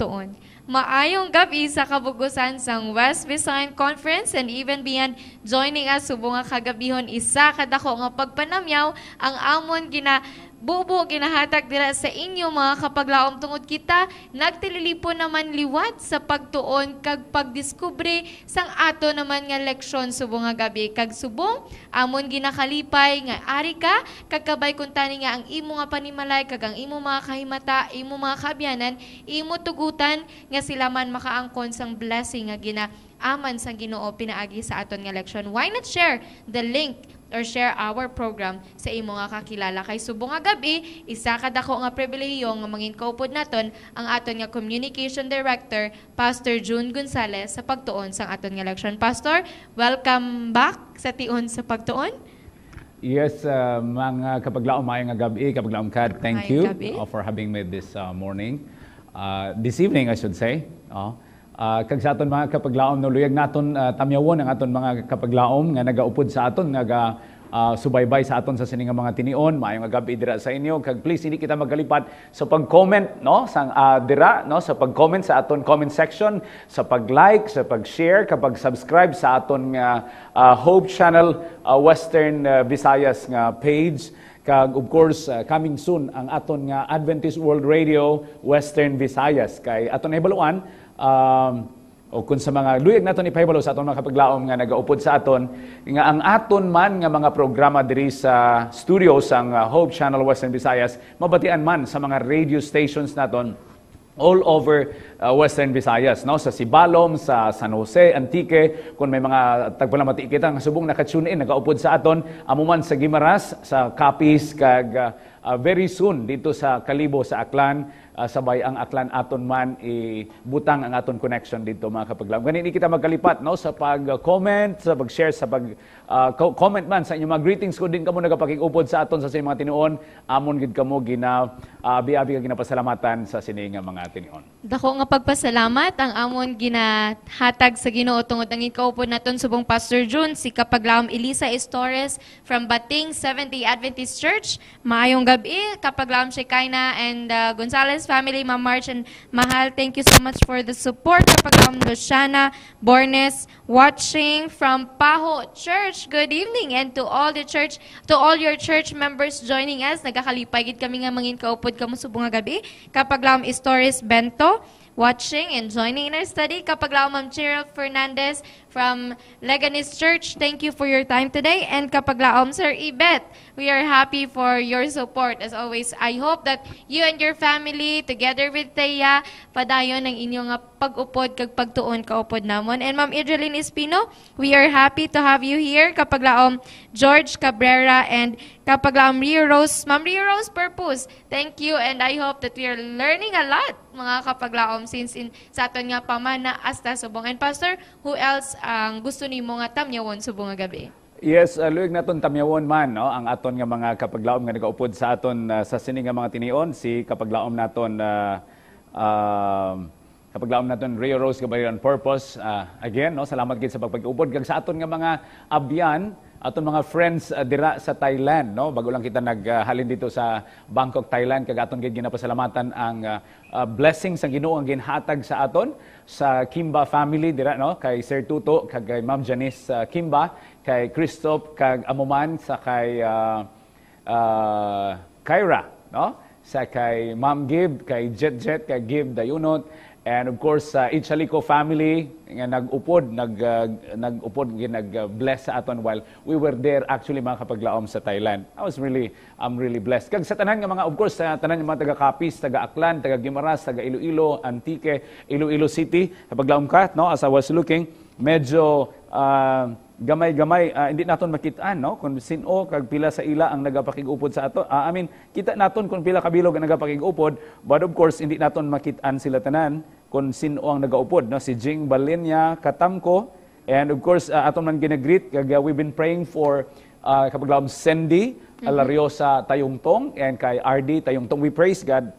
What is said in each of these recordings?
tuon. Maayong gabi sa kabugusan sang West Visayan Conference and even beyond joining us subong nga kagabihon isa kadako nga pagpanamyaw ang amon gina Bubo ginahatag dira sa inyo mga kapaglaom tungod kita nagtililipon naman liwat sa pagtuon kag pagdiskubre sang ato naman nga leksyon subong nga gabi kag subong amon ginakalipay nga ari ka kagkabay kun tani nga ang imo nga panimalay kag ang imo mga kahimata imo mga kaabyanan imo tugutan nga sila man makaangkon sang blessing nga gina aman sang Ginoo pinaagi sa aton nga leksyon why not share the link or share our program sa imo nga kakilala. Kay subong nga gabi, isa ka dako nga pribilehiyo nga mangin kaupod naton ang aton nga Communication Director, Pastor June Gonzales sa pagtuon sang aton nga election. Pastor, welcome back sa tiun sa pagtuon. Yes, uh, mga kapaglaom may nga gabi, kapaglaom kad, thank Ay, you uh, for having me this uh, morning. Uh, this evening, I should say. Oh. Uh, Ah, kag sa aton mga kapaglaom no luyag naton uh, ah, tamyawon ang aton mga kapaglaom nga nagaupod sa aton nga uh, ah, subaybay sa aton sa sininga mga tinion maayong agab dira sa inyo kag please hindi kita magkalipat sa pag-comment no sa uh, dira no sa pag-comment sa aton comment section sa pag-like sa pag-share kapag subscribe sa aton nga uh, Hope Channel uh, Western uh, Visayas nga page kag of course uh, coming soon ang aton nga Adventist World Radio Western Visayas kay aton ibaluan um, o kun sa mga luyag naton ipahibalo sa aton mga kapaglaom nga nagaupod sa aton nga ang aton man nga mga programa diri sa studio sang Hope Channel Western Visayas mabatian man sa mga radio stations naton all over uh, Western Visayas no sa Sibalom sa San Jose Antique kun may mga tagpalamati kita nga subong nakatune in nagaupod sa aton amo man sa Gimaras sa Capiz kag uh, uh, very soon dito sa Kalibo sa Aklan uh, sabay ang Aklan aton man ibutang ang aton connection dito mga kapaglaom ganini kita magkalipat no sa pag-comment sa pag-share sa pag uh, comment man sa inyong mga greetings ko din kamo nagapakig-upod sa aton sa sining mga tinuon amon gid kamo gina uh, abi ka ginapasalamatan sa sining mga tinuon dako nga pagpasalamat ang amon ginahatag sa Ginoo tungod ang ikaupod naton subong Pastor June si kapaglaom Elisa Estores from Bating 70 Adventist Church maayong gabi, Kapaglam Shekinah and uh, Gonzalez family, Ma'am March and Mahal. Thank you so much for the support. Kapaglam Luciana Bornes watching from Paho Church. Good evening and to all the church, to all your church members joining us. Nagakalipagid kami nga mangin kaupod kamo subong gabi. Kapaglam Stories Bento watching and joining in our study. Kapaglam Ma'am Cheryl Fernandez from Leganes Church. Thank you for your time today. And Kapaglaom, Sir Ibet, we are happy for your support. As always, I hope that you and your family, together with Thea, padayon ang inyong pag-upod, kag pagtuon, kaupod namon. And Ma'am Idrilin Espino, we are happy to have you here. Kapaglaom, George Cabrera, and Kapaglaom Rio Rose. Ma'am Rio Rose Purpose, thank you. And I hope that we are learning a lot, mga kapaglaom, since in, sa aton nga pamana, asta subong. And Pastor, who else ang gusto nimo nga tamyawon subong nga gabi? Yes, uh, luwig naton tamyawon man no ang aton nga mga kapaglaom nga nagaupod sa aton uh, sa sini nga mga tinion si kapaglaom naton uh, uh, kapaglaom naton Rio Rose on Purpose uh, again no salamat gid sa pagpag-upod kag sa aton nga mga abyan atong mga friends uh, dira sa Thailand no bago lang kita naghalin uh, dito sa Bangkok Thailand kag aton gid ginapasalamatan ang uh, uh, blessing sa Ginoo ang ginhatag sa aton sa Kimba family dira no kay Sir Tuto kag kay Ma'am Janice uh, Kimba kay Christoph kag Amoman sa kay uh, uh, Kyra no sa kay Ma'am Gib kay Jet Jet kay Gib Dayunot And of course, sa uh, Ichaliko family nga nagupod, nag uh, nagupod nag-bless sa aton while we were there actually mga kapaglaom sa Thailand. I was really I'm really blessed. Kag sa tanan nga mga of course sa tanan nga mga taga Capiz, taga Aklan, taga Guimaras, taga Iloilo, Antique, Iloilo City, kapaglaom ka, no? As I was looking, medyo uh, gamay-gamay uh, hindi naton makitaan no kung sino kag pila sa ila ang nagapakigupod sa ato uh, I mean kita naton kung pila kabilog ang nagapakigupod but of course hindi naton makitaan sila tanan kung sino ang nagaupod. No? Si Jing Balinya Katamko. And of course, uh, atong nang ginagreet, kaya we've been praying for uh, kapaglawang Sandy mhm. Alariosa Tayungtong and kay RD Tayungtong. We praise God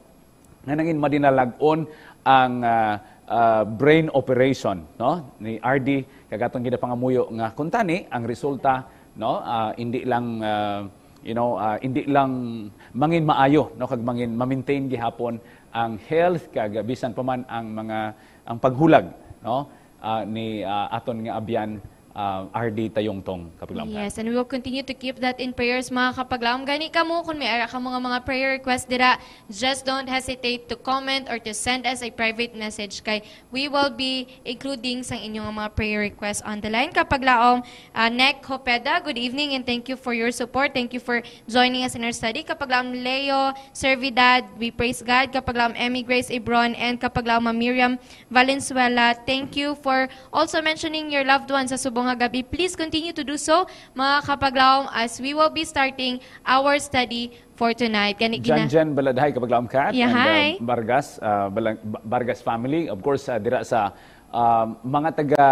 na nangin madinalagon ang uh, uh, brain operation no ni RD kagatong gidapangamuyo nga kuntani ang resulta no uh, hindi lang uh, you know uh, hindi lang mangin maayo no kag mangin ma-maintain gihapon ang health kag bisan pa man ang mga ang paghulag no uh, ni uh, ah, aton nga abyan uh, our data yung tong kapaglaom Yes, and we will continue to keep that in prayers mga kapaglaom. Gani ka mo, kung may ara ka mga mga prayer request dira, just don't hesitate to comment or to send us a private message kay we will be including sa inyong mga prayer request on the line. Kapaglaom, uh, Nek Hopeda, good evening and thank you for your support. Thank you for joining us in our study. Kapaglaom Leo, Servidad, we praise God. Kapaglaom Emmy Grace Ibron and Kapaglaom Miriam Valenzuela, thank you for also mentioning your loved ones sa Subo Linggo gabi. Please continue to do so, mga kapaglawom, as we will be starting our study for tonight. Gani Jan Jan Baladhay kapaglawom kat yeah, and uh, Bargas uh, Bargas family. Of course, uh, dira sa uh, mga taga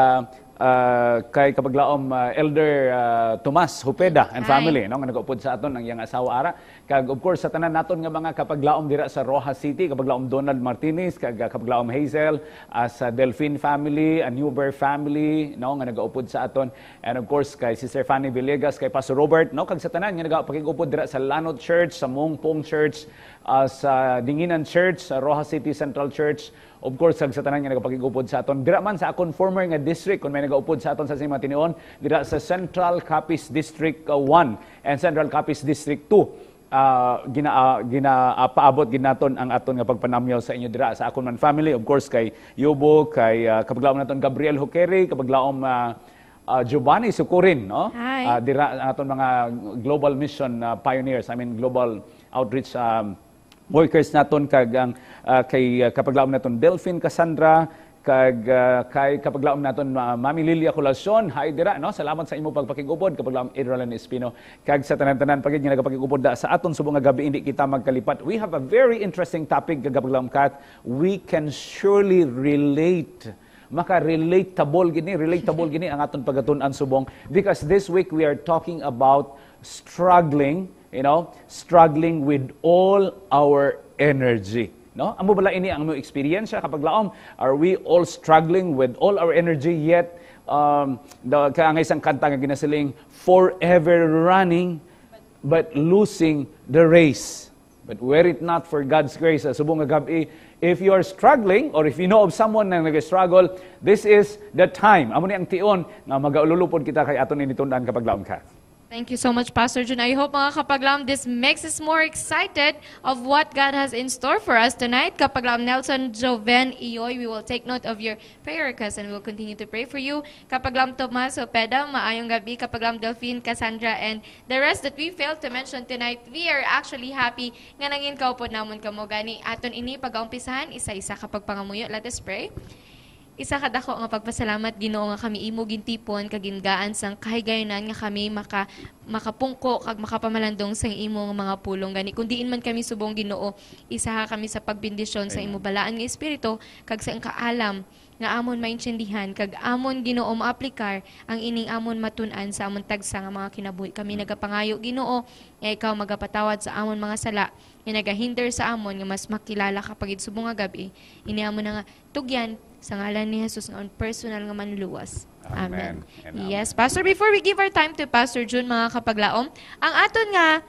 uh, kay kabaglaom uh, Elder uh, Tomas Hupeda and Hi. family no nga nagaupod sa aton ang iyang asawa ara kag of course sa tanan naton nga mga kabaglaom dira sa Rojas City kabaglaom Donald Martinez kag kabaglaom Hazel uh, sa Delphine family a Newber family no nga nagaupod sa aton and of course kay Sister Fanny Villegas kay Pastor Robert no kag sa tanan nga nagapakigupod dira sa Lanot Church sa Mongpong Church uh, sa Dinginan Church sa Rojas City Central Church Of course, sag sa tanan nga nagapakigupod sa aton. Dira man sa akon former nga district kung may nagaupod sa aton sa Sima Tinuon, dira sa Central Capiz District 1 uh, and Central Capiz District 2 uh, gina uh, gina uh, paabot ginaton ang aton nga pagpanamyaw sa inyo dira sa akon man family of course kay Yobo kay uh, kapaglaom naton Gabriel Hokeri kapaglaom uh, uh, Giovanni Sukurin no Hi. uh, dira ang aton mga global mission uh, pioneers I mean global outreach um, workers naton kag ang uh, kay uh, kapaglaom naton Delphin Cassandra kag uh, kay kapaglaom naton uh, Mami Lilia Colacion hi dira no salamat sa imo pagpakigubod kapaglaom Idralan Espino kag sa tanan-tanan pagid nga nagapakigubod da sa aton subong nga gabi indi kita magkalipat we have a very interesting topic kag kapaglaom kat we can surely relate maka relatable gini relatable gini ang aton pagatunan subong because this week we are talking about struggling you know, struggling with all our energy. No? Amo bala ini ang mo experience ah, kapag laom, are we all struggling with all our energy yet um the kaangay sang kanta nga ginasiling forever running but losing the race. But were it not for God's grace, ah, subong nga gabi, if you are struggling or if you know of someone na nag-struggle, this is the time. Amo ni ang tion nga magaululupod kita kay aton ini kapag laom ka. Thank you so much, Pastor Jun. I hope mga kapaglam, this makes us more excited of what God has in store for us tonight. Kapaglam Nelson Joven Iyoy, we will take note of your prayer request and we will continue to pray for you. Kapaglam Tomas Opeda, maayong gabi. Kapaglam Delphine, Cassandra, and the rest that we failed to mention tonight, we are actually happy nga nangin kaupod namon kamo gani. Aton ini pag-aumpisahan, isa-isa kapag pangamuyo. Let us pray. Isa kad ako nga pagpasalamat Ginoo nga kami imo gintipon kag gingaan sang kahigayunan nga kami maka makapungko kag makapamalandong sang imo nga mga pulong gani kundi diin man kami subong Ginoo isaha kami sa pagbindisyon sa imo balaan nga espiritu kag sa kaalam nga amon maintindihan kag amon Ginoo maaplikar ang ining amon matun-an sa amon tagsa nga mga kinabuhi. Kami mm. nagapangayo Ginoo nga ikaw magapatawad sa amon mga sala nga nagahinder sa amon nga mas makilala ka pagid subong nga gabi. Ini amon nga tugyan sa ngalan ni Jesus nga on personal nga manluwas. Amen. amen. amen. Yes, Pastor, before we give our time to Pastor June mga kapaglaom, ang aton nga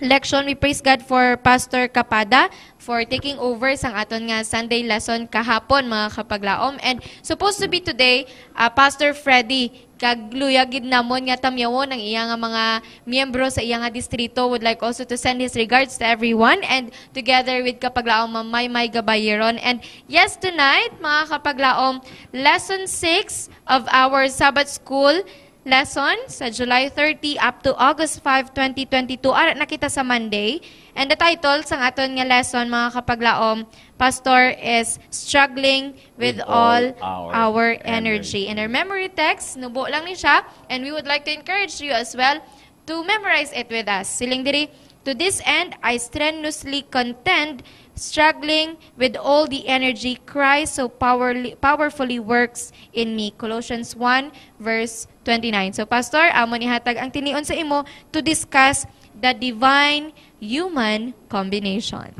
lection. We praise God for Pastor Kapada for taking over sang aton nga Sunday lesson kahapon mga kapaglaom. And supposed to be today, uh, Pastor Freddy kag luyagid namon nga tamyawon ang iya nga mga miyembro sa iya nga distrito would like also to send his regards to everyone and together with kapaglaom mamay may gabayeron and yes tonight mga kapaglaom lesson 6 of our Sabbath school lesson sa July 30 up to August 5, 2022. Ara nakita sa Monday. And the title sa aton nga lesson mga kapaglaom, pastor is struggling with, with all, all our, our energy. energy. And our memory text nubo lang ni siya and we would like to encourage you as well to memorize it with us. Siling diri, to this end I strenuously contend struggling with all the energy Christ so powerly, powerfully works in me. Colossians 1 verse 29. So pastor, amo ni hatag ang tinion sa imo to discuss the divine human combination.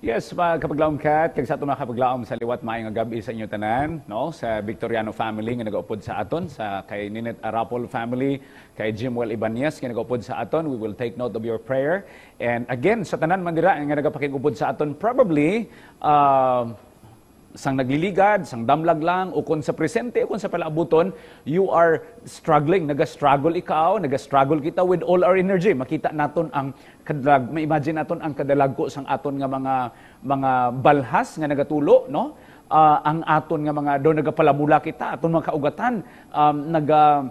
Yes, mga kapaglaom ka kag sa ato mga kapaglaom sa liwat maayong gabi sa inyo tanan, no? Sa Victoriano family nga nag-upod sa aton, sa kay Ninet Arapol family, kay Jimwell Ibanez nga nag-upod sa aton, we will take note of your prayer. And again, sa tanan man dira nga nagapakig upod sa aton, probably uh, sang nagliligad, sang damlag lang, o kung sa presente, o kung sa palaabuton, you are struggling. Nag-struggle ikaw, nag-struggle kita with all our energy. Makita naton ang kadalag, ma-imagine naton ang kadalagko sang aton nga mga mga balhas nga nagatulo, no? Uh, ang aton nga mga do nagapalamula kita, aton mga kaugatan, um, naga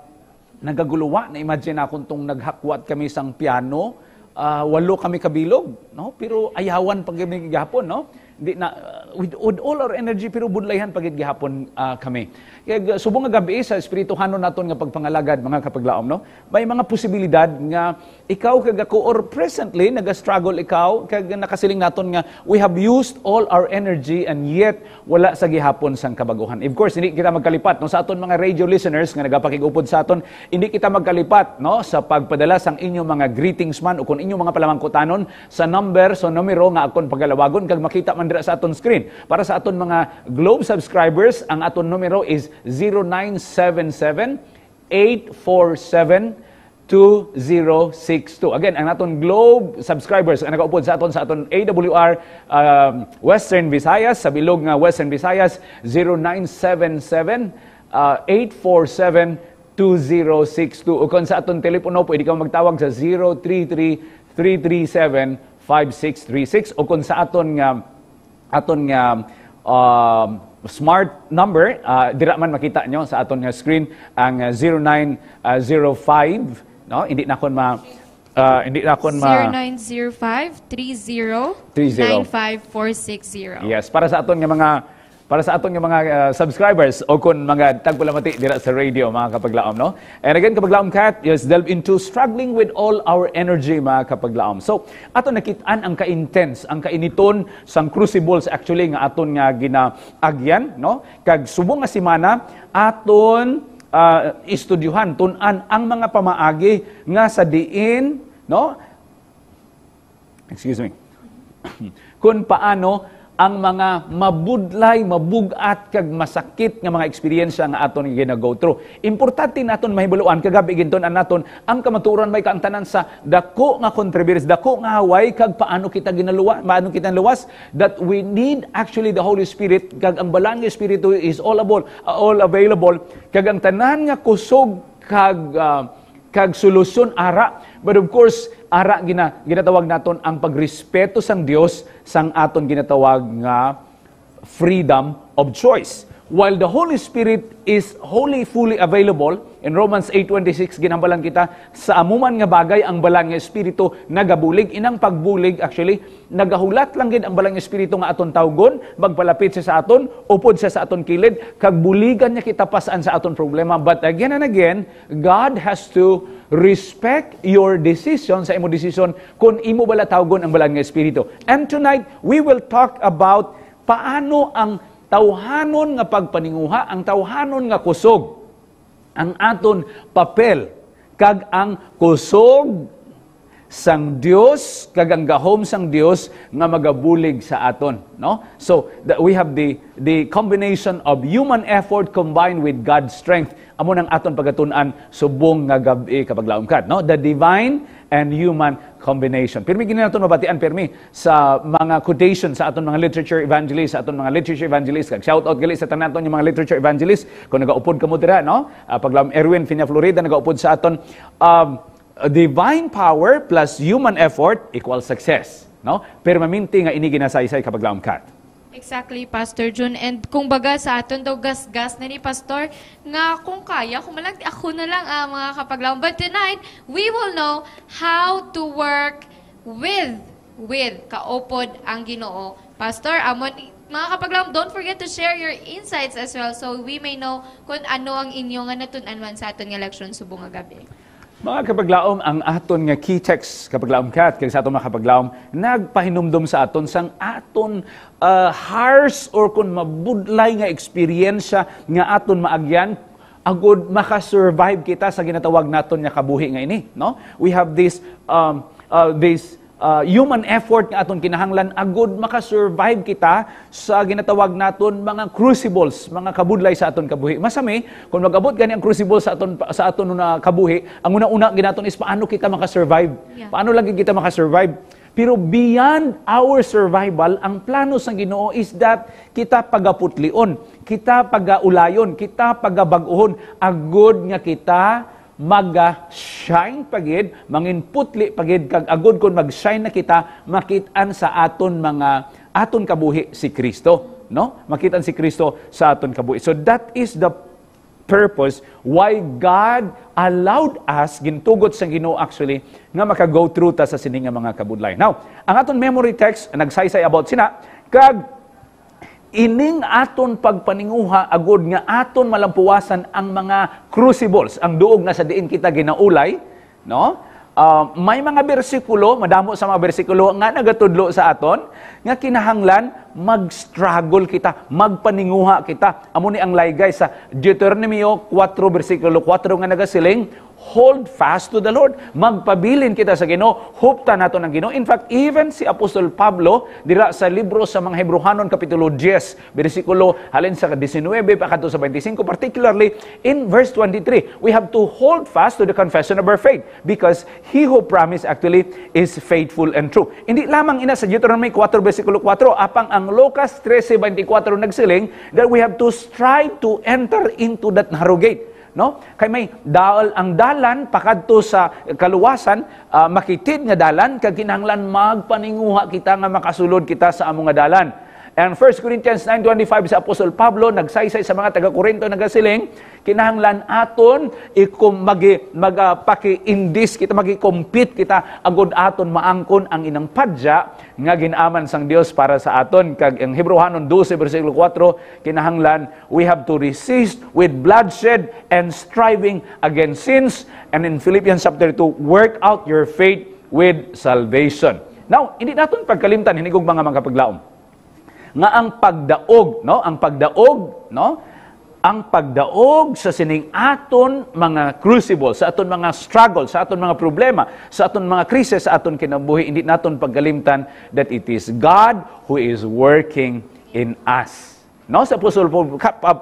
nagaguluwa na imagine na akon tong naghakwat kami sang piano, uh, walo kami kabilog, no? Pero ayawan pag gihapon, no? di na with, with all our energy pero budlayhan pagit gihapon uh, kami. Kaya subong nga gabi sa espirituhanon naton nga pagpangalagad mga kapaglaom no. May mga posibilidad nga ikaw kag ako or presently naga-struggle ikaw kag nakasiling naton nga we have used all our energy and yet wala sa gihapon sang kabaguhan. Of course hindi kita magkalipat no sa aton mga radio listeners nga nagapakigupod sa aton hindi kita magkalipat no sa pagpadala sang inyong mga greetings man o kun inyong mga palamangkutanon sa number so numero nga akon pagalawagon kag makita man dira sa aton screen. Para sa aton mga Globe subscribers, ang aton numero is 0977 847 2062. Again, ang aton Globe subscribers ang nakaupod sa aton sa aton AWR um, Western Visayas sa bilog nga Western Visayas 0977 uh, 847-2062. O kung sa atong telepono, pwede kang magtawag sa 033-337-5636. O kung sa atong nga um, aton nga uh, smart number uh, dira man makita nyo sa aton nga screen ang 0905 uh, uh, no hindi na kon ma uh, hindi na kon ma 0905 30 30 95460 yes para sa aton nga mga para sa atong mga uh, subscribers o kung mga tagpulamati dira sa radio mga kapaglaom no and again kapaglaom kat yes delve into struggling with all our energy mga kapaglaom so ato nakit-an ang ka-intense ang kainiton sang crucibles actually nga aton nga ginaagyan no kag subong nga semana aton uh, istudyuhan tun-an ang mga pamaagi nga sa diin no excuse me kun paano ang mga mabudlay, mabugat, kag masakit nga mga eksperyensya nga aton gina-go through. Importante naton mahibuluan kagabi ginton an naton ang kamaturan may kaantanan sa dako nga contributors, dako nga haway kag paano kita ginaluwas, paano kita luwas that we need actually the Holy Spirit kag ang balang Espiritu is all available, all available kag ang tanan nga kusog kag uh, kag solusyon ara But of course, ara gina ginatawag naton ang pagrespeto sang Dios sang aton ginatawag nga freedom of choice while the Holy Spirit is wholly fully available, in Romans 8.26, ginambalan kita, sa amuman nga bagay, ang balang nga Espiritu nagabulig. Inang pagbulig, actually, nagahulat lang gid ang balang nga Espiritu nga aton tawgon, magpalapit siya sa aton, upod siya sa aton kilid, kagbuligan niya kita pasaan sa aton problema. But again and again, God has to respect your decision sa imo decision kung imo bala tawgon ang balang nga Espiritu. And tonight, we will talk about paano ang tawhanon nga pagpaninguha, ang tawhanon nga kusog, ang aton papel, kag ang kusog sang Dios kag ang gahom sang Dios nga magabulig sa aton no so we have the the combination of human effort combined with God's strength amo nang aton pagatun-an subong nga gabi kapag laumkad no the divine and human combination pirmi gini naton mabatian pirmi sa mga quotation sa aton mga literature evangelist sa aton mga literature evangelist kag shout out gali sa tanan aton yung mga literature evangelist kung nagaupod kamo dira no uh, ah, paglaom Erwin Finya Florida nagaupod sa aton um, divine power plus human effort equals success no pero maminti nga ini ginasaysay kapag laumkad Exactly, Pastor June. And kung baga sa aton daw gas-gas na ni Pastor, nga kung kaya, kumalag ako na lang uh, mga kapaglaw. But tonight, we will know how to work with, with, kaopod ang ginoo. Pastor, amon, mga kapaglaw, don't forget to share your insights as well so we may know kung ano ang inyo nga natunan sa aton nga leksyon subong nga gabi. Mga kapaglaom, ang aton nga key text kapaglaom kat kay sa aton mga kapaglaom nagpahinumdom sa aton sang aton uh, harsh or kun mabudlay nga eksperyensya nga aton maagyan agud makasurvive kita sa ginatawag naton nga kabuhi nga ini, no? We have this um, uh, this uh, human effort nga aton kinahanglan agud makasurvive kita sa ginatawag naton mga crucibles, mga kabudlay sa aton kabuhi. Masami kung magabot gani ang crucible sa aton sa aton na kabuhi, ang una-una ginaton is paano kita makasurvive? Yeah. Paano lagi kita makasurvive? Pero beyond our survival, ang plano sa Ginoo is that kita pagaputlion, kita pagaulayon, kita pagabaguhon, agod nga kita mag-shine pagid, manginputli pagid kag agud kon mag-shine na kita makit-an sa aton mga aton kabuhi si Kristo, no? makit si Kristo sa aton kabuhi. So that is the purpose why God allowed us gintugot sa Ginoo actually nga maka-go through ta sa sining mga kabudlay. Now, ang aton memory text nagsaysay about sina kag ining aton pagpaninguha agod nga aton malampuwasan ang mga crucibles ang duog nga sa diin kita ginaulay no uh, may mga bersikulo madamo sa mga bersikulo nga nagatudlo sa aton nga kinahanglan mag-struggle kita magpaninguha kita amo ni ang laygay sa Deuteronomy 4 bersikulo 4 nga nagasiling hold fast to the Lord. Magpabilin kita sa Ginoo, hupta nato ng Ginoo. In fact, even si Apostol Pablo dira sa libro sa mga Hebrehanon kapitulo 10, bersikulo halin sa 19 pa kadto sa 25, particularly in verse 23, we have to hold fast to the confession of our faith because he who promised actually is faithful and true. Hindi lamang ina sa Deuteronomy 4 bersikulo 4, apang ang Lucas 13:24 nagsiling that we have to strive to enter into that narrow gate no kay may dal ang dalan pakadto sa kaluwasan uh, makitid nga dalan kag kinahanglan magpaninguha kita nga makasulod kita sa among nga dalan And 1 Corinthians 9.25 sa Apostle Pablo, nagsaysay sa mga taga-Korinto na gasiling, kinahanglan aton, ikum magpaki-indis kita, magi-compete kita, agod aton maangkon ang inang padya, nga ginaman sang Dios para sa aton. Kag ang Hebrewanon 12, versikulo 4, kinahanglan, we have to resist with bloodshed and striving against sins. And in Philippians chapter 2, work out your faith with salvation. Now, hindi natin pagkalimtan, hinigog mga mga kapaglaom nga ang pagdaog, no? Ang pagdaog, no? Ang pagdaog sa sining aton mga crucible, sa aton mga struggle, sa aton mga problema, sa aton mga krisis, sa aton kinabuhi, hindi naton pagkalimtan that it is God who is working in us. No? Sa Apostol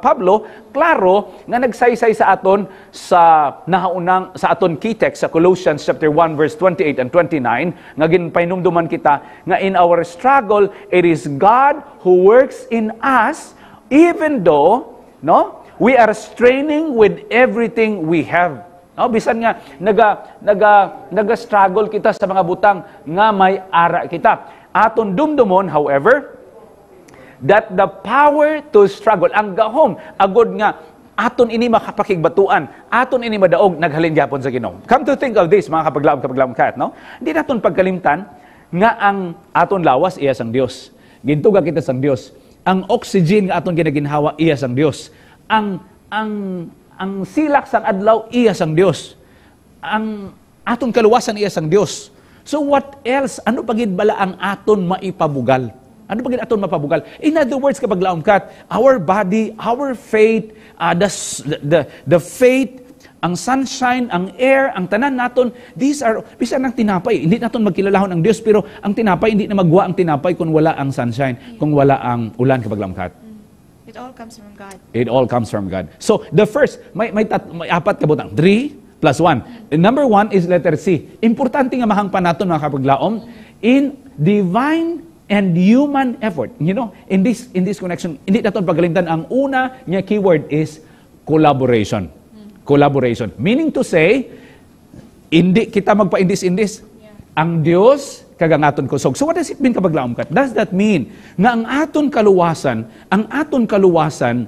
Pablo, klaro nga nagsaysay sa aton sa nahaunang sa aton key text sa Colossians chapter 1 verse 28 and 29 nga ginpainumduman kita nga in our struggle it is God who works in us even though no we are straining with everything we have No, bisan nga naga naga naga struggle kita sa mga butang nga may ara kita. Aton dumdumon however that the power to struggle, ang gahom, agod nga, aton ini makapakigbatuan, aton ini madaog, naghalin gyapon sa Ginoo. Come to think of this, mga kapaglaom, kapaglaom kaat, no? Hindi naton pagkalimtan nga ang aton lawas iya sang Dios. Gintuga kita sang Dios. Ang oxygen nga aton ginaginhawa iya sang Dios. Ang ang ang silak sang adlaw iya sang Dios. Ang aton kaluwasan iya sang Dios. So what else? Ano pagid bala ang aton maipabugal? Ano ba aton mapabugal? In other words, kapag laom our body, our faith, uh, the, the, the faith, ang sunshine, ang air, ang tanan naton, these are, bisan ang tinapay, hindi naton magkilalahon ang Dios pero ang tinapay, hindi na magwa ang tinapay kung wala ang sunshine, yeah. kung wala ang ulan kapag lamkat. Mm. It all comes from God. It all comes from God. So, the first, may, may, tat, may apat kabutang. butang. Three plus one. Mm. Number one is letter C. Importante nga mahangpan naton mga kapaglaom. In divine and human effort. You know, in this in this connection, hindi natin pagalitan ang una niya keyword is collaboration. Collaboration. Meaning to say, hindi kita magpa indis in Yeah. Ang Dios kagang aton kusog. So what does it mean kapag laumkat? Does that mean nga ang aton kaluwasan, ang aton kaluwasan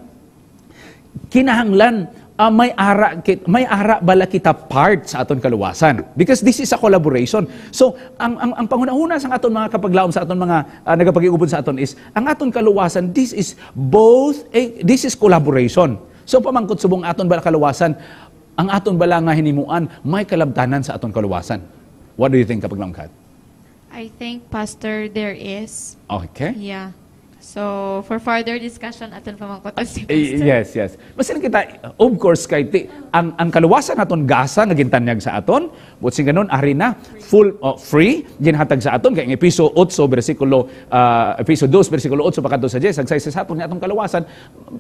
kinahanglan uh, may ara kit, may ara bala kita part sa aton kaluwasan because this is a collaboration so ang ang, ang pangunahuna sa aton mga kapaglaom sa aton mga uh, ah, nagapagigubon sa aton is ang aton kaluwasan this is both a, this is collaboration so pamangkot subong aton bala kaluwasan ang aton bala nga hinimuan may kalabtanan sa aton kaluwasan what do you think kapag langkat I think pastor there is okay yeah So, for further discussion, aton pa mangkot si eh, eh, Pastor. Yes, yes. Masin kita, of course, kay ti, ang, ang kaluwasan aton gasa, nagintanyag sa aton, but sing ganun, ari na, full, uh, free, ginhatag sa aton, kay ang Episo 8, versikulo, uh, Episo 2, versikulo 8, pagkato sa 10, nagsay sa aton, atong kaluwasan,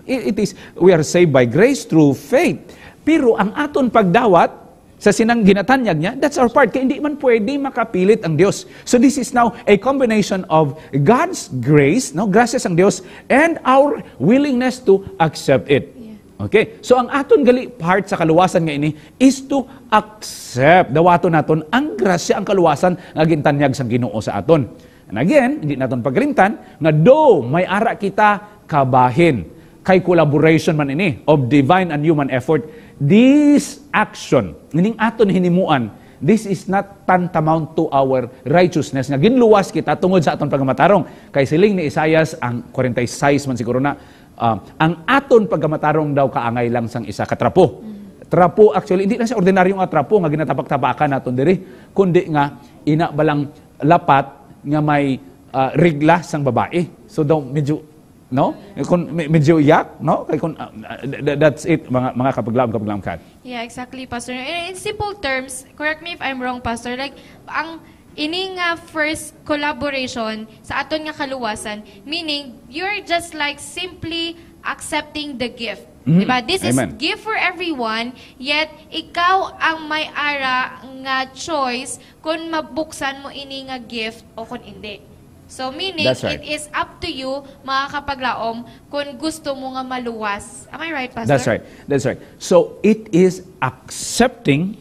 it, it is, we are saved by grace through faith. Pero ang aton pagdawat, sa sinang ginatanyag niya, that's our part. Kaya hindi man pwede makapilit ang Diyos. So this is now a combination of God's grace, no, gracias ang Diyos, and our willingness to accept it. Okay? So ang aton gali part sa kaluwasan nga ini is to accept dawato naton ang grasya ang kaluwasan nga gintanyag sa Ginoo sa aton. And again, hindi naton pagrintan nga do may ara kita kabahin kay collaboration man ini of divine and human effort this action ning aton hinimuan this is not tantamount to our righteousness nga ginluwas kita tungod sa aton pagamatarong kay siling ni Isaias ang 46 man siguro na uh, ang aton pagamatarong daw kaangay lang sang isa ka trapo trapo actually hindi na sa ordinaryong trapo nga ginatapak-tapakan naton diri kundi nga ina balang lapat nga may uh, ah, regla sang babae so daw medyo No? Kung medyo iyak, no? Kay kun uh, ah, ah, that's it mga mga kapaglaom kapaglaom kat. Yeah, exactly, Pastor. In, in simple terms, correct me if I'm wrong, Pastor. Like ang ini nga first collaboration sa aton nga kaluwasan, meaning you're just like simply accepting the gift. Mm-hmm. Diba? This Amen. is gift for everyone, yet ikaw ang may ara nga choice kung mabuksan mo ini nga gift o kung hindi. So meaning, right. it is up to you, mga kapaglaom, kung gusto mo nga maluwas. Am I right, Pastor? That's right. That's right. So it is accepting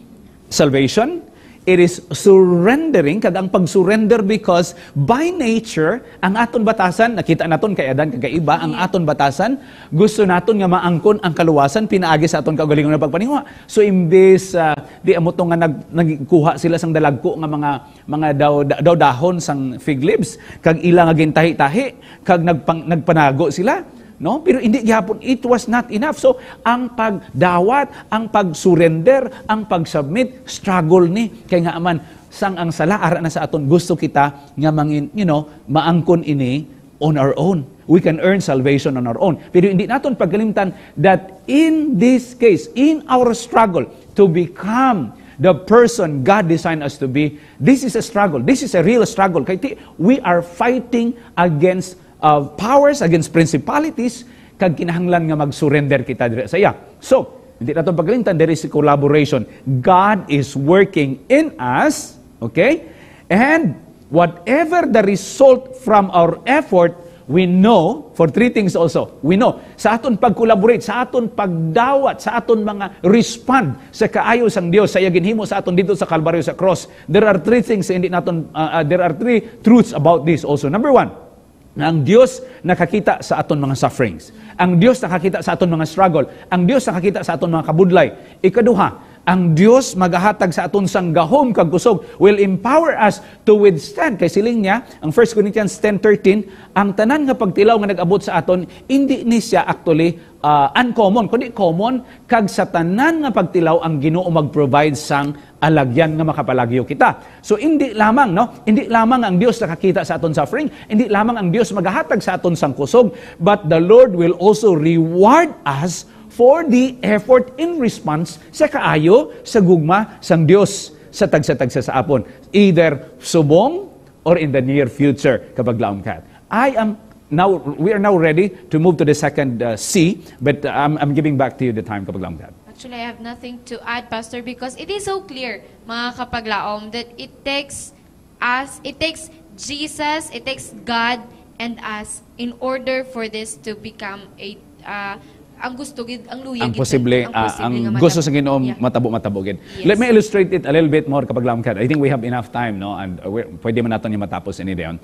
salvation, It is surrendering, kada ang pag-surrender because by nature, ang aton batasan, nakita naton kay Adan kagaiba, ang aton batasan, gusto naton nga maangkon ang kaluwasan, pinaagi sa aton kagalingon na pagpaningwa. So imbes, uh, di amo nga nag, nagkuha sila sang dalagko nga mga, mga daw, daw dahon sang fig leaves, kag ila nga gintahi-tahi, kag nagpang, nagpanago sila, No? Pero hindi gihapon, it was not enough. So, ang pagdawat, ang pag-surrender, ang pag-submit, struggle ni. Kaya nga man, sang ang sala, ara na sa aton, gusto kita nga mangin, you know, maangkon ini on our own. We can earn salvation on our own. Pero hindi naton pagkalimtan that in this case, in our struggle to become the person God designed us to be, this is a struggle. This is a real struggle. Kaya we are fighting against uh, powers, against principalities, kag kinahanglan nga mag-surrender kita dire sa iya. So, hindi nato pagalintan, there is collaboration. God is working in us, okay? And whatever the result from our effort, we know, for three things also, we know, sa aton pag-collaborate, sa aton pagdawat, sa aton mga respond sa kaayo sang Dios, sa ginhimo sa aton dito sa Kalbaryo sa cross, there are three things, hindi naton, uh, uh, there are three truths about this also. Number one, na ang Dios nakakita sa aton mga sufferings. Ang Dios nakakita sa aton mga struggle. Ang Dios nakakita sa aton mga kabudlay. Ikaduha, ang Dios magahatag sa aton sang gahom kag kusog will empower us to withstand kay siling niya ang 1 Corinthians 10:13 ang tanan nga pagtilaw nga nagabot sa aton indi ni siya actually uh, uncommon kundi common kag sa tanan nga pagtilaw ang Ginoo mag-provide sang alagyan nga makapalagyo kita so indi lamang no indi lamang ang Dios nakakita sa aton suffering indi lamang ang Dios magahatag sa aton sang kusog but the Lord will also reward us for the effort in response sa kaayo sa gugma sang Dios sa tagsa-tagsa sa apon. Either subong or in the near future kapag laom I am now we are now ready to move to the second uh, C, but uh, I'm, I'm giving back to you the time kapag laom Actually, I have nothing to add, Pastor, because it is so clear, mga kapaglaom, that it takes us, it takes Jesus, it takes God and us in order for this to become a uh, ang gusto gid ang luya ang ah, posible ang, uh, ang gusto sa Ginoo yeah. matabo matabo gid yes. let me illustrate it a little bit more kapag lang i think we have enough time no and uh, pwede man naton yung matapos ini dayon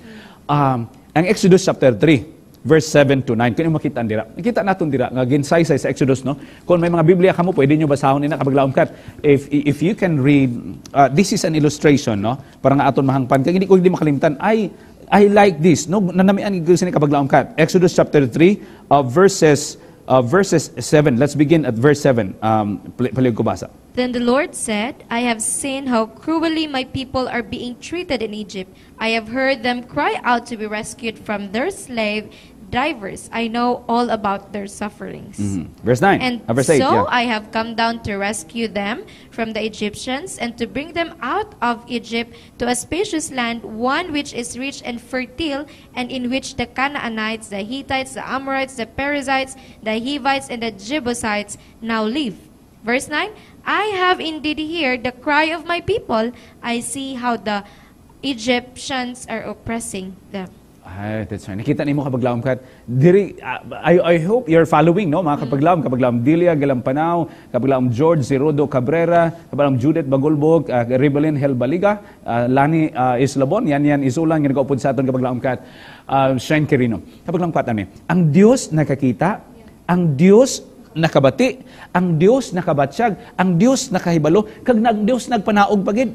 um ang Exodus chapter 3 verse 7 to 9 kun makita ang dira nakita naton dira nga ginsaysay sa Exodus no kun may mga Biblia kamo pwede niyo basahon ina kapag laom kat if if you can read uh, this is an illustration no para nga aton mahangpan kay hindi ko hindi makalimtan ay I like this. No, nanamian gyud sini kapag laom kat. Exodus chapter 3 uh, verses Uh, verses 7. Let's begin at verse 7. Um, palig basa. Then the Lord said, I have seen how cruelly my people are being treated in Egypt. I have heard them cry out to be rescued from their slave, drivers. I know all about their sufferings. Mm-hmm. Verse 9. And uh, verse 8, so yeah. I have come down to rescue them from the Egyptians and to bring them out of Egypt to a spacious land, one which is rich and fertile, and in which the Canaanites, the Hittites, the Amorites, the Perizzites, the Hivites, and the Jebusites now live. Verse 9. I have indeed heard the cry of my people. I see how the Egyptians are oppressing them. Ay, that's right. Nakita nimo kapaglawom kat diri ah, I, I hope you're following no mga kapaglawom kapaglawom Delia Galampanaw, kapaglawom George Zerodo Cabrera, kapaglawom Judith Bagulbog, uh, ah, Rebelin Helbaliga, uh, Lani uh, Islabon, yan yan isulang nga nagaupod sa aton kapaglawom kat uh, Shine Quirino. Kapaglawom kat ani. Eh? Ang Dios nakakita, ang Dios nakabati, ang Dios nakabatsyag, ang Dios nakahibalo, kag nag Dios nagpanaog pagid.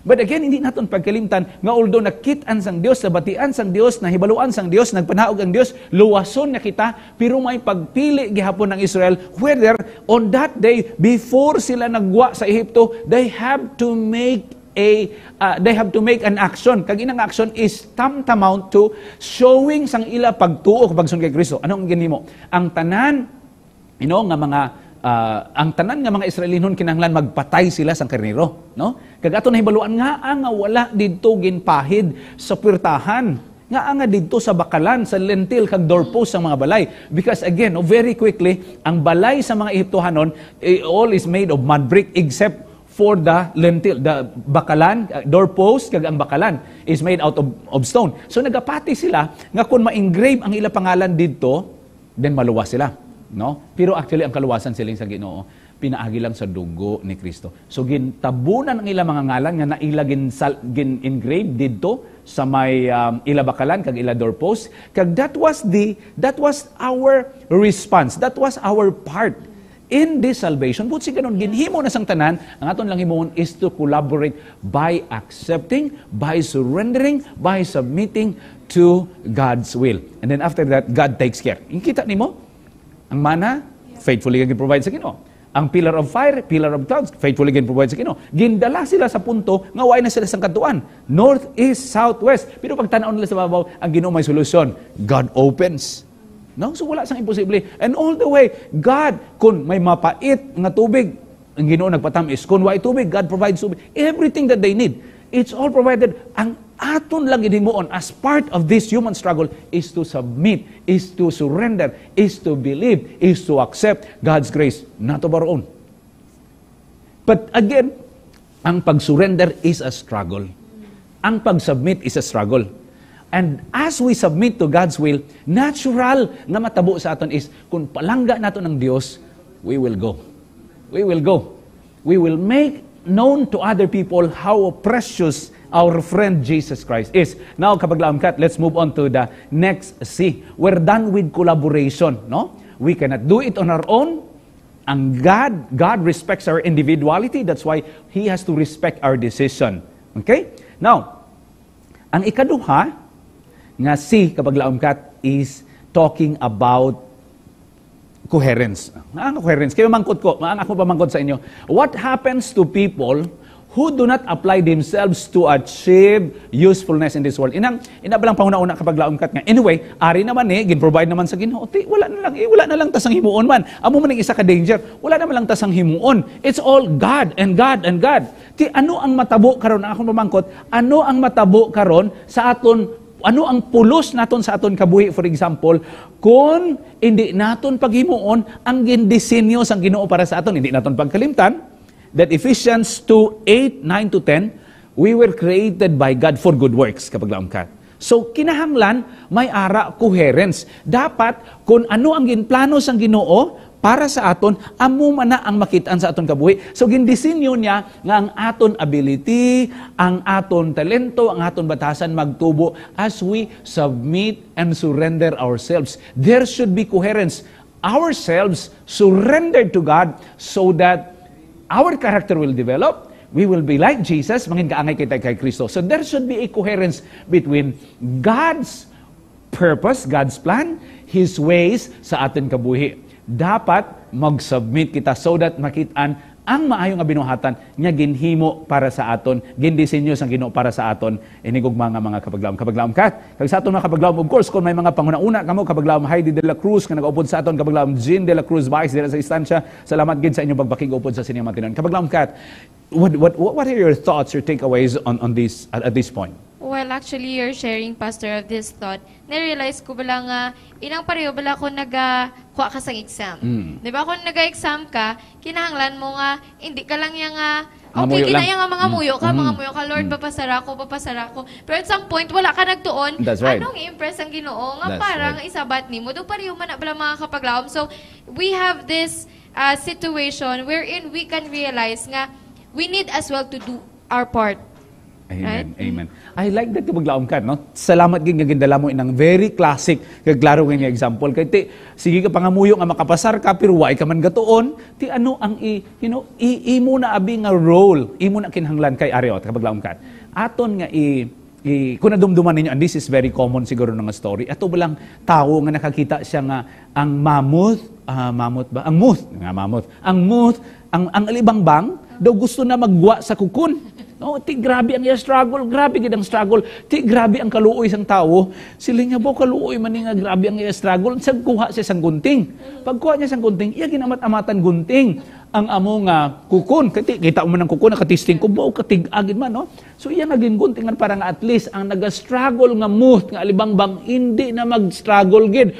But again, hindi naton pagkalimtan nga although nakitaan sang Dios, nabatian sang Dios, nahibaluan sang Dios, nagpanaog ang Dios, luwason na kita, pero may pagpili gihapon ng Israel whether on that day before sila nagwa sa Ehipto, they have to make a uh, they have to make an action kag inang action is tantamount to showing sang ila pagtuo kag pagsun kay Kristo anong ginimo ang tanan ino you know, nga mga uh, ang tanan nga mga Israelinon kinahanglan magpatay sila sa karnero, no? Kag ato hibaluan nga ang wala didto ginpahid sa pirtahan nga anga didto sa bakalan sa lentil kag doorpost sa mga balay because again oh, very quickly ang balay sa mga Ehiptohanon eh, all is made of mud brick except for the lentil, the bakalan, ah, doorpost, kag ang bakalan is made out of, of stone. So nagapati sila nga kung ma-engrave ang ila pangalan didto, then maluwas sila. No? Pero actually, ang kaluwasan siling sa ginoo, pinaagi lang sa dugo ni Kristo. So, gintabunan ang ilang mga ngalan nga nailagin sa, gin engrave dito sa may um, ilabakalan kag ila doorpost kag that was the that was our response that was our part in this salvation. But si ganun, ginhimo na sang tanan, ang aton lang himoon is to collaborate by accepting, by surrendering, by submitting to God's will. And then after that, God takes care. Yung kita nimo, ang mana, faithfully again provide sa Ginoo. Ang pillar of fire, pillar of clouds, faithfully again provide sa Ginoo. Gindala sila sa punto nga way na sila sa katuan. North, east, southwest. Pero pag tan nila sa babaw, ang Ginoo may solusyon. God opens. No? So wala sang imposible. And all the way, God, kung may mapait nga tubig, ang Ginoo nagpatamis. Kung way tubig, God provides tubig. Everything that they need. It's all provided. Ang aton lang ginimuon as part of this human struggle is to submit, is to surrender, is to believe, is to accept God's grace, Not our own. But again, ang pag-surrender is a struggle. Ang pag-submit is a struggle. And as we submit to God's will, natural nga matabo sa aton is, kung palangga nato ng Dios, we will go. We will go. We will make known to other people how precious our friend Jesus Christ is. Now, kapag laamkat, let's move on to the next C. We're done with collaboration, no? We cannot do it on our own. And God, God respects our individuality. That's why He has to respect our decision. Okay? Now, ang ikaduha, nga C, kapag laamkat, is talking about coherence. Ang coherence. Kayo mangkot ko, ang ako pamangkot sa inyo. What happens to people who do not apply themselves to achieve usefulness in this world? Inang inabalang panguna-una kapag laumkat nga. Anyway, ari naman eh, gin-provide naman sa Ginoo. Ti, wala na lang, eh, wala na lang tasang himuon man. Amo man isa ka danger, wala na lang tasang himuon. It's all God and God and God. Ti ano ang matabo karon ang akong pamangkot? Ano ang matabo karon sa aton ano ang pulos naton sa aton kabuhi for example kung hindi naton paghimuon ang gindisenyo sang Ginoo para sa aton hindi naton pagkalimtan that Ephesians 8, 9 to 10 we were created by God for good works kapag laom ka So kinahanglan may ara coherence. Dapat kung ano ang ginplano sang Ginoo, para sa aton, amo man na ang makitaan sa aton kabuhi. So, gindisinyo niya nga ang aton ability, ang aton talento, ang aton batasan magtubo as we submit and surrender ourselves. There should be coherence. Ourselves surrendered to God so that our character will develop, we will be like Jesus, mangin kaangay kita kay Kristo. So there should be a coherence between God's purpose, God's plan, His ways sa atin kabuhi dapat mag-submit kita so that makitaan ang maayong abinuhatan nga ginhimo para sa aton, gindisenyo sang Ginoo para sa aton inig mga mga kapaglaom. Kapaglaom ka, kag sa aton mga kapaglaom of course kung may mga panguna-una kamo kapaglaom Heidi de la Cruz nga nagaupod sa aton kapaglaom Jean de la Cruz Vice dira sa istansya. Salamat gid sa inyong pagbakig upod sa sinya matinon. Kapaglaom ka, what, what, what are your thoughts, your takeaways on, on this, at, at this point? While actually you're sharing, Pastor, of this thought, na-realize ko bala nga, inang pareho bala ko kuha ka sa exam. Mm. Di ba? Kung naga-exam ka, kinahanglan mo nga, hindi ka lang yung nga, ah, okay, kinaya nga mga hmm. muyo ka, mm. mga muyo ka, Lord, mm. papasara ko, papasara ko. Pero at some point, wala ka nagtuon. That's right. Anong impress ang ginoo? Nga That's parang right. isabat ni mo. Doon pareho man na bala mga kapaglawom. So, we have this uh, situation wherein we can realize nga, we need as well to do our part. Amen. Right? Amen. Mm-hmm. I like that maglaom ka, no? Salamat gid nga gindala mo inang very classic kag klaro nga example kay ti sige ka pangamuyo nga makapasar ka pero why ka man gatuon ti ano ang i you know i, imo na abi nga role imo na kinhanglan kay ariot kapag laom ka. Aton nga i I, kung nadumduman ninyo, and this is very common siguro nga story, ato lang tao nga nakakita siya nga ang mammoth, uh, mammoth ba? Ang moth, nga mammoth. Ang moth, ang, ang alibangbang, daw gusto na magwa sa kukun. No, oh, ti grabe ang iya struggle, grabe gid ang struggle. Ti grabe ang kaluoy sang tawo. Sila nga bo kaluoy man nga grabe ang iya struggle sag kuha siya sang gunting. Pagkuha niya sang gunting, iya ginamat-amatan gunting ang amo nga kukon kati kita man ang kukon nakatisting ko bo katig agin man no. So iya naging gunting nga para nga at least ang naga-struggle nga muth nga alibangbang hindi na mag-struggle gid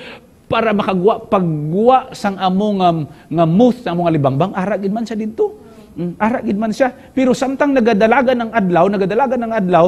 para makagwa pagguwa sang among um, nga muth sa among alibangbang ara gid man siya didto. Mm, ara gid man siya. Pero samtang nagadalaga ng adlaw, nagadalaga ng adlaw,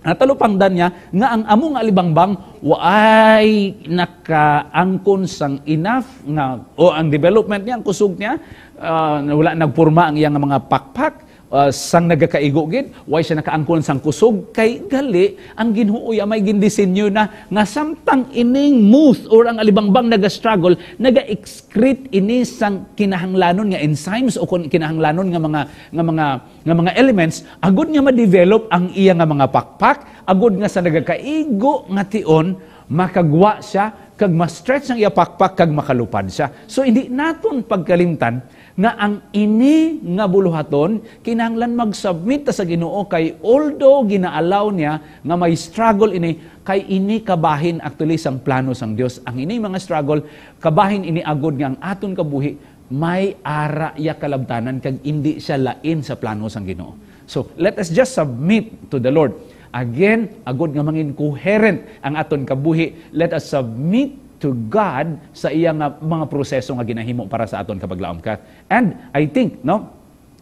dan niya nga ang among alibangbang waay nakaangkon sang enough nga o ang development niya ang kusog niya uh, wala nagpurma ang iyang mga pakpak uh, sang nagakaigo gid why siya nakaangkon sang kusog kay gali ang ginhuoy ah, may gindisenyo na nga samtang ining mouth or ang alibangbang naga-struggle naga-excrete ini sang kinahanglanon nga enzymes o kinahanglanon nga mga nga mga nga mga elements agud nga ma-develop ang iya nga mga pakpak agud nga sa nagakaigo nga tion makagwa siya kag ma-stretch ang iya pakpak kag makalupad siya so hindi naton pagkalimtan nga ang ini nga buluhaton kinahanglan mag-submit ta sa Ginoo kay although ginaalaw niya nga may struggle ini kay ini kabahin actually sang plano sang Dios ang ini mga struggle kabahin ini agod nga ang aton kabuhi may ara ya kalabtanan kag indi siya lain sa plano sang Ginoo so let us just submit to the Lord again agod nga mangin coherent ang aton kabuhi let us submit to God sa iyang ah, mga proseso nga ginahimo para sa aton kapaglaom ka. And I think, no,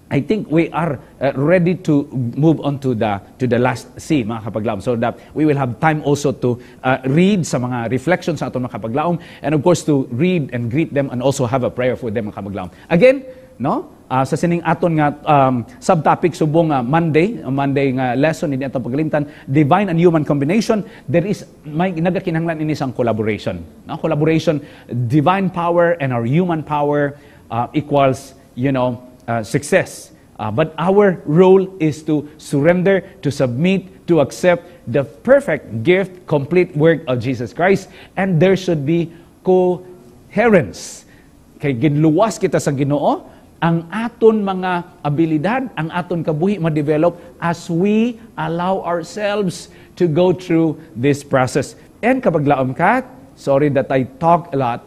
I think we are eh, ready to move on to the to the last C mga kapaglaom so that we will have time also to uh, read sa mga reflections sa aton mga kapaglaom and of course to read and greet them and also have a prayer for them mga kapaglaom. Again, no? Uh, sa sining aton nga um, subtopic subong uh, Monday, Monday nga lesson ini atong pagalimtan, divine and human combination, there is may nagakinahanglan ini sang collaboration. No? Collaboration, divine power and our human power uh, equals, you know, uh, success. Uh, but our role is to surrender, to submit, to accept the perfect gift, complete work of Jesus Christ, and there should be coherence. Kay ginluwas kita sa Ginoo, ang aton mga abilidad, ang aton kabuhi ma-develop as we allow ourselves to go through this process. And kapag laom ka, sorry that I talk a lot,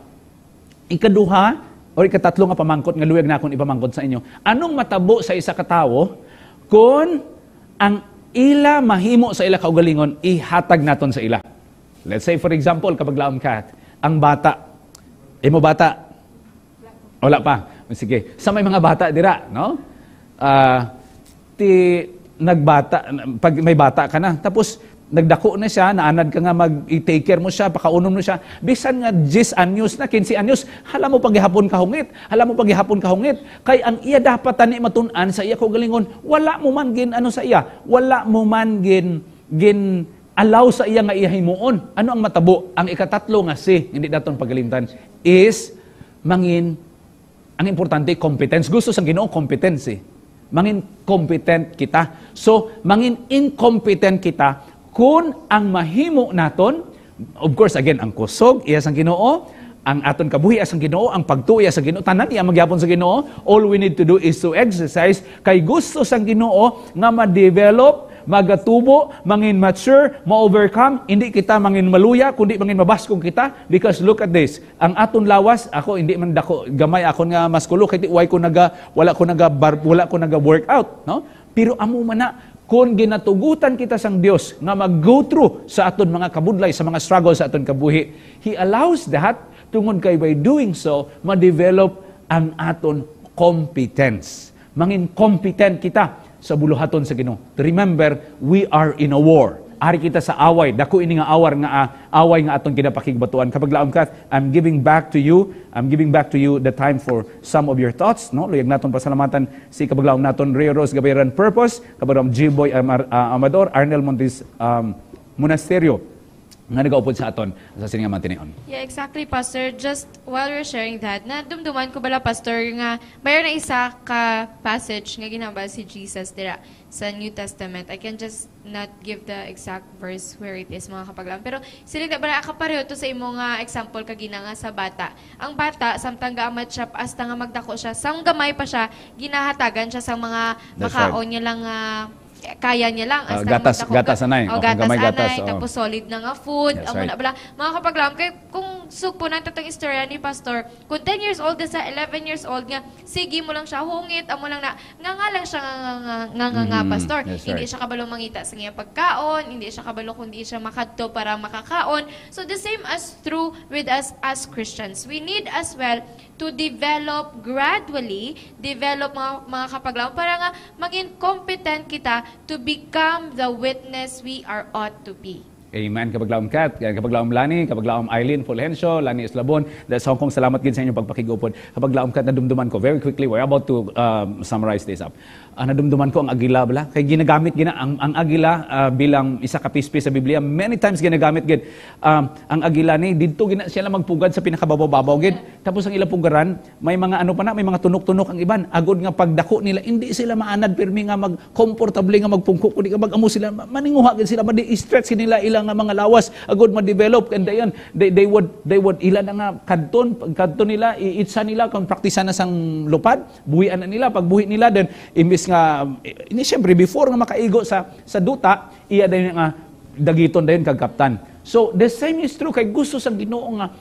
ikaduha, or ikatatlo nga pamangkot, nga luwag na akong ipamangkot sa inyo, anong matabo sa isa katawo kung ang ila mahimo sa ila kaugalingon, ihatag naton sa ila. Let's say, for example, kapag laom ka, ang bata, imo bata, wala pa Sige, sa may mga bata dira, no? Uh, ti nagbata pag may bata ka na, tapos nagdako na siya, naanad ka nga mag-take care mo siya, pakaunom mo siya. Bisan nga 10 anyos na, 15 anyos, hala mo paghihapon hungit, hala mo paghihapon hungit. Kay ang iya dapat tani matunan sa iya ko galingon, wala mo man gin ano sa iya, wala mo man gin gin allow sa iya nga iya himuon. Ano ang matabo? Ang ikatatlo nga si, hindi daton pagalimtan, is mangin ang importante, competence. Gusto sa Ginoo, competence. Eh. Mangin competent kita. So, mangin incompetent kita kung ang mahimo naton, of course, again, ang kusog, iya sang Ginoo, ang aton kabuhi asang Ginoo ang pagtuya sa Ginoo tanan iya magyapon sa Ginoo all we need to do is to exercise kay gusto sang Ginoo nga ma-develop magatubo, mangin mature, ma-overcome, hindi kita mangin maluya, kundi mangin mabaskong kita. Because look at this, ang aton lawas, ako hindi man dako, gamay ako nga maskulo, kulo, kaya why ko naga, wala ko naga, bar, wala ko naga workout. No? Pero amo man na, kung ginatugutan kita sang Dios nga mag-go through sa aton mga kabudlay, sa mga struggles sa aton kabuhi, He allows that tungod kay by doing so, ma-develop ang aton competence. Mangin competent kita sa buluhaton sa Ginoo. Remember, we are in a war. Ari kita sa away, dako ini nga awar nga ah, away nga atong ginapakigbatuan. Kapag laom ka, I'm giving back to you, I'm giving back to you the time for some of your thoughts, no? Luyag naton pasalamatan si kapag laom naton Rio Rose Gabayran Purpose, kapag laom G-Boy ah, Amador, Arnel Montes um, Monasterio nga nagaupod sa aton sa sini nga matineon. Yeah, exactly, Pastor. Just while we're sharing that, na dumduman ko bala, Pastor, nga mayroon na isa ka passage nga ginaba si Jesus dira sa New Testament. I can just not give the exact verse where it is, mga kapaglam. Pero sila na bala, akapareho to sa imong nga example kagina nga sa bata. Ang bata, samtang gaamat siya, asta nga magdako siya, sang gamay pa siya, ginahatagan siya sa mga makaon niya lang uh, kaya niya lang. Ah, as uh, gatas, ako, gatas anay. Oh, gatas gamay gatas, anay, oh. solid na nga food. Yes, right. Muna, mga kapaglam, kay, kung sugpo na itong istorya ni Pastor, kung 10 years old sa 11 years old nga, sige mo lang siya, hungit, amo lang na, nga nga lang siya, nga nga nga, nga, nga, nga mm-hmm. Pastor. yes, right. Hindi siya kabalo mangita sa nga pagkaon, hindi siya kabalo hindi siya makadto para makakaon. So the same as true with us as Christians. We need as well to develop gradually, develop mga, mga kapaglaw, para nga maging competent kita to become the witness we are ought to be. Amen. Kapaglaom Kat, kapaglaom Lani, kapaglaom Eileen Fulgencio, Lani Eslabon. That's Hong Kong. Salamat gid sa inyo pagpakigupod. Kapaglaom Kat, nadumduman ko. Very quickly, we're about to um, summarize this up uh, nadumduman ko ang agila bala kay ginagamit gina ang, ang agila uh, bilang isa ka pispi sa Biblia many times ginagamit gid um, ang agila ni didto gina siya lang magpugad sa pinakababaw-babaw gid tapos ang ilang pugaran may mga ano pa na may mga tunok-tunok ang iban agod nga pagdako nila hindi sila maanad pirmi nga mag comfortable nga magpungko kundi nga magamo sila maninguha gid sila madi stretch nila ilang nga mga lawas agod ma-develop and ayon they, they would they would ilan na nga kadton kadton nila iitsa nila kung praktisan na sang lupad buhian na nila pagbuhi nila then imbis imbis nga ini syempre before nga makaigo sa sa duta iya dayon nga dagiton dayon kag kagkaptan. So the same is true kay gusto sang Ginoo nga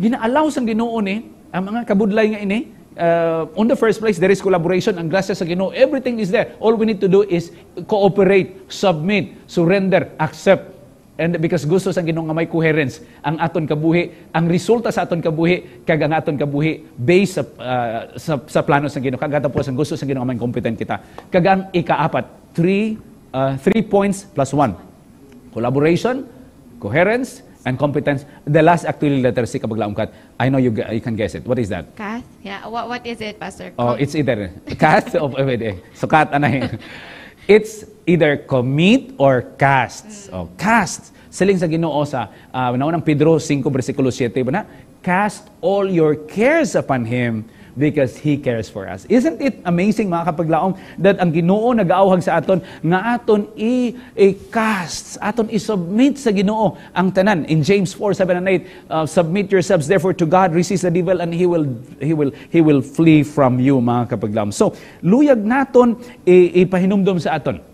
ginaalaw sang Ginoo ni eh, ang mga kabudlay nga ini uh, on the first place, there is collaboration. Ang grasya sa Ginoo, everything is there. All we need to do is cooperate, submit, surrender, accept. And because gusto sa Ginoong may coherence ang aton kabuhi, ang resulta sa aton kabuhi kag ang aton kabuhi based sa uh, sa, sa plano sa Ginoo. Kag tapos ang gusto sa Ginoo may competent kita. Kag ang ikaapat, three uh, three points plus one. Collaboration, coherence, and competence. The last actually letter C kapag laungkat. I know you, you can guess it. What is that? Kath? Yeah. What, what is it, Pastor? Oh, it's either Kath or pwede. Eh. So Kath, anahin. It's either commit or casts. Mm. Oh, cast. Siling sa Ginoo sa uh, ah, ng Pedro 5 bersikulo 7 ba na? Cast all your cares upon him because he cares for us. Isn't it amazing mga kapaglaom that ang Ginoo nagaawhag sa aton nga aton i, i cast, aton i submit sa Ginoo ang tanan. In James 4:7 and 8, uh, ah, submit yourselves therefore to God, resist the devil and he will he will he will flee from you mga kapaglaom. So, luyag naton ipahinumdom sa aton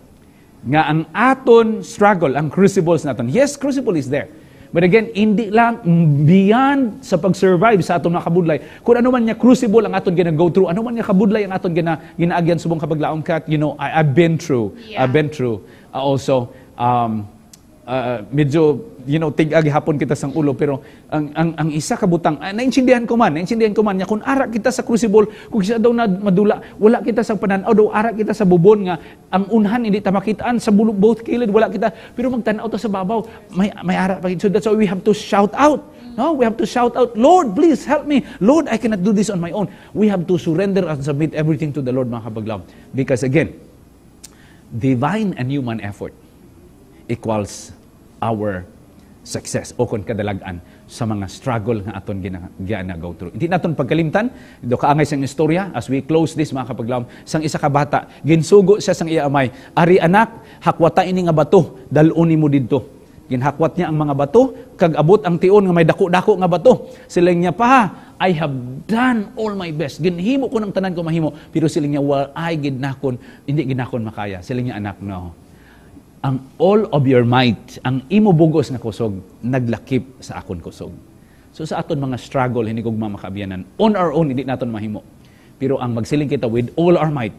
nga ang aton struggle, ang crucibles naton. Yes, crucible is there. But again, hindi lang beyond sa pag-survive sa atong nakabudlay. Kung ano man niya crucible ang aton gina go through, ano man niya kabudlay ang aton gina ginaagyan subong kabaglaong kat, you know, I, I've been through. Yeah. I've been through. Uh, also, um, uh, medyo, you know, tig hapon kita sang ulo, pero ang, ang, ang isa kabutang, uh, ah, naintindihan ko man, naintindihan ko man, niya, kung ara kita sa crucible, kung siya daw na madula, wala kita sa pananaw daw, ara kita sa bubon nga, ang unhan, hindi ta makitaan sa bulo, both kilid, wala kita, pero magtanaw ta sa babaw, may, may ara pa So that's why we have to shout out. No, we have to shout out, Lord, please help me. Lord, I cannot do this on my own. We have to surrender and submit everything to the Lord, mga kabaglaw. Because again, divine and human effort equals our success o kon kadalagan sa mga struggle nga aton gina go through. Hindi naton pagkalimtan do kaangay sang istorya as we close this mga kapaglawom sang isa ka bata ginsugo siya sang iya amay ari anak hakwata ini nga bato dalon mo didto ginhakwat niya ang mga bato kag abot ang tion nga may dako-dako nga bato siling niya pa I have done all my best ginhimo ko ng tanan ko mahimo pero siling niya wal well, ay gid nakon hindi ginakon makaya siling niya anak no ang all of your might, ang imo bugos nga kusog, naglakip sa akon kusog. So sa aton mga struggle, hindi ko mamakabiyanan. On our own, hindi naton mahimo. Pero ang magsiling kita with all our might,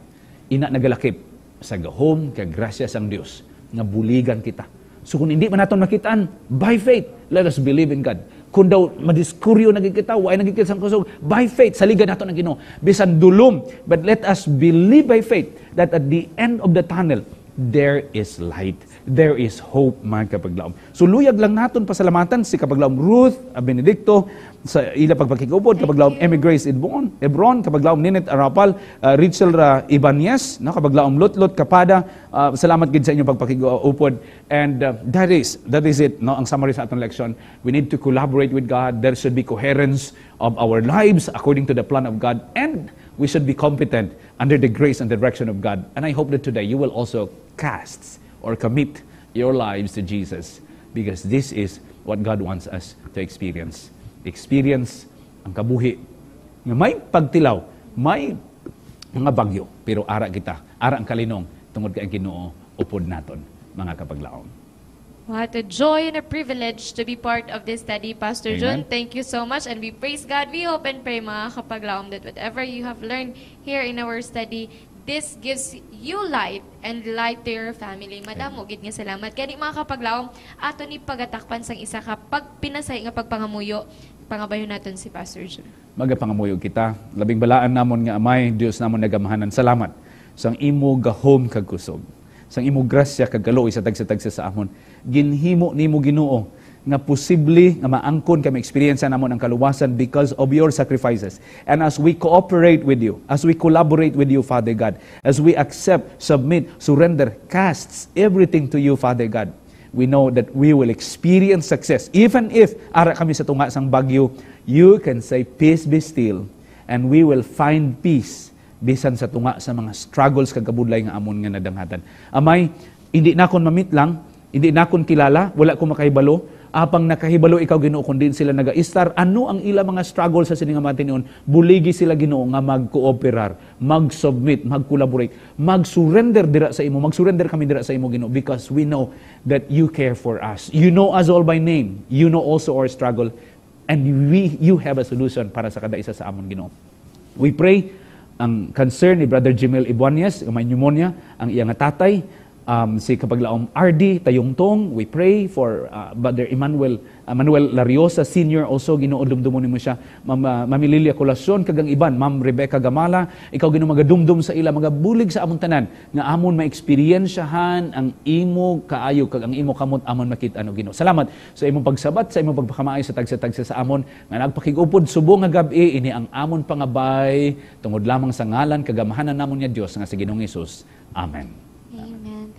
ina naglakip sa gahom, kay grasya sang Dios nga buligan kita. So kung hindi man naton makitaan, by faith, let us believe in God. Kung daw madiskuryo naging kita, why naging kita sang kusog, by faith, saligan naton ang Ginoo. Bisan dulom, but let us believe by faith that at the end of the tunnel, there is light. There is hope, mga kapaglaom. So, luyag lang naton pasalamatan si kapaglaom Ruth, Benedicto, sa ila pagpakikubod, kapaglaom Emmy Grace Edbon, Ebron, kapaglaom Ninet Arapal, uh, Rachel uh, Ibanez, no, kapaglaom Lutlut Kapada. Uh, salamat gid sa inyong pagpakikubod. And uh, that is, that is it, no, ang summary sa atong leksyon. We need to collaborate with God. There should be coherence of our lives according to the plan of God. And we should be competent under the grace and direction of God. And I hope that today you will also cast or commit your lives to Jesus because this is what God wants us to experience. Experience ang kabuhi nga may pagtilaw, may mga bagyo, pero ara kita, ara ang kalinong tungod kay ang Ginoo upod naton mga kapaglaom. What a joy and a privilege to be part of this study, Pastor Amen. Jun. Thank you so much and we praise God. We hope and pray mga kapaglaom that whatever you have learned here in our study, this gives you light and light to your family. Madam, ugid nga salamat. Kani mga kapaglaom, ato ni pagatakpan sang isa ka pagpinasay nga pagpangamuyo, pangabayo naton si Pastor Jun. Magapangamuyo kita. Labing balaan namon nga amay, Dios namon nagamahanan. Salamat sang imo gahom kag kusog. Sang imo grasya kag sa tagsa-tagsa sa amon ginhimo nimo Ginoo nga posible nga maangkon kami experience namo ang kaluwasan because of your sacrifices. And as we cooperate with you, as we collaborate with you, Father God, as we accept, submit, surrender, casts everything to you, Father God, we know that we will experience success. Even if ara kami sa tunga sang bagyo, you can say, peace be still, and we will find peace bisan sa tunga sa mga struggles kagabudlay nga amon nga nadanghatan. Amay, hindi na akong mamit lang, hindi na akong kilala, wala ko makahibalo. Apang nakahibalo ikaw Ginoo kun din sila nagaistar, ano ang ila mga struggle sa sininga matinon? Buligi sila Ginoo nga magkooperar, mag-submit, mag-collaborate, mag-surrender dira sa imo, mag-surrender kami dira sa imo Ginoo because we know that you care for us. You know us all by name. You know also our struggle and we you have a solution para sa kada isa sa amon Ginoo. We pray ang concern ni Brother Jimel Ibanez, may pneumonia, ang iyang tatay, um, si Kapaglaom RD Tong. We pray for uh, Brother Emmanuel Emmanuel uh, Lariosa Senior also ginuodumdumon mo siya Ma'am uh, Mamililia Colasyon kagang iban Ma'am Rebecca Gamala ikaw gino magadumdum sa ila magabulig sa amon tanan nga amon maexperyensyahan ang imo kaayo kag ang imo kamot amon makita ano Ginoo. Salamat sa imong pagsabat sa imong pagpakamaay sa tagsa-tagsa sa amon nga nagpakigupod subo nga gabi ini ang amon pangabay tungod lamang sa ngalan kagamahanan namon nga Dios nga sa Ginoong Hesus. Amen.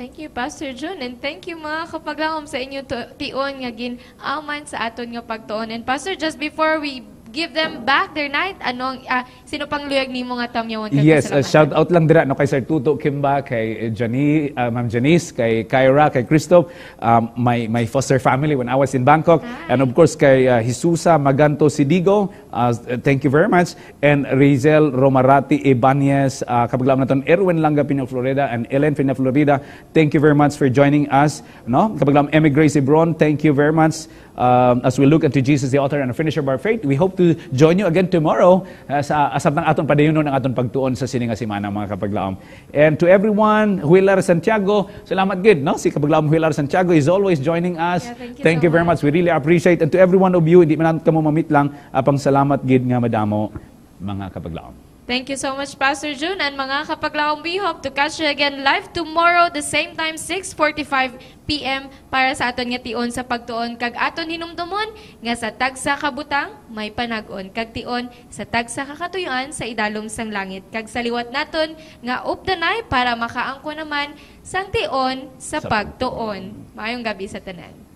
Thank you, Pastor June. And thank you, mga kapagahom, sa inyo to, tion nga gin-aman sa aton nga pagtuon. And Pastor, just before we give them back their night. Anong, uh, ah, sino pang luyag ni mo nga tamyawan ka? Yes, uh, shout out lang dira no, kay Sir Tuto Kimba, kay eh, Jani, uh, Ma'am Janice, kay Kyra, kay Christoph, um, my, my foster family when I was in Bangkok. Hi. And of course, kay uh, Jesusa Maganto Sidigo, uh, thank you very much. And Rizel Romarati Ibanez, uh, kapaglaam natin Erwin Langa Pino Florida and Ellen Pino Florida, thank you very much for joining us. No? Kapaglaam Emmy Grace thank you very much um, as we look unto Jesus, the author and finisher of our faith, we hope to join you again tomorrow uh, sa asap ng aton padayunon ng aton pagtuon sa siningasimana, mga kapaglaom. And to everyone, Huilar Santiago, salamat good, no? Si kapaglaom Huilar Santiago is always joining us. Yeah, thank you, thank so you very much. much. We really appreciate. And to everyone of you, hindi man kamo mamit lang, apang salamat good nga madamo, mga kapaglaom. Thank you so much, Pastor June. And mga kapaglaong, we hope to catch you again live tomorrow, the same time, 6.45 p.m. para sa aton nga tion sa pagtuon kag aton hinumdumon nga sa tagsa kabutang may panagon kag tion sa tagsa kakatuyoan sa idalom sang langit kag saliwat naton nga updanay para makaangko naman sang tion sa pagtuon. Mayong gabi sa tanan.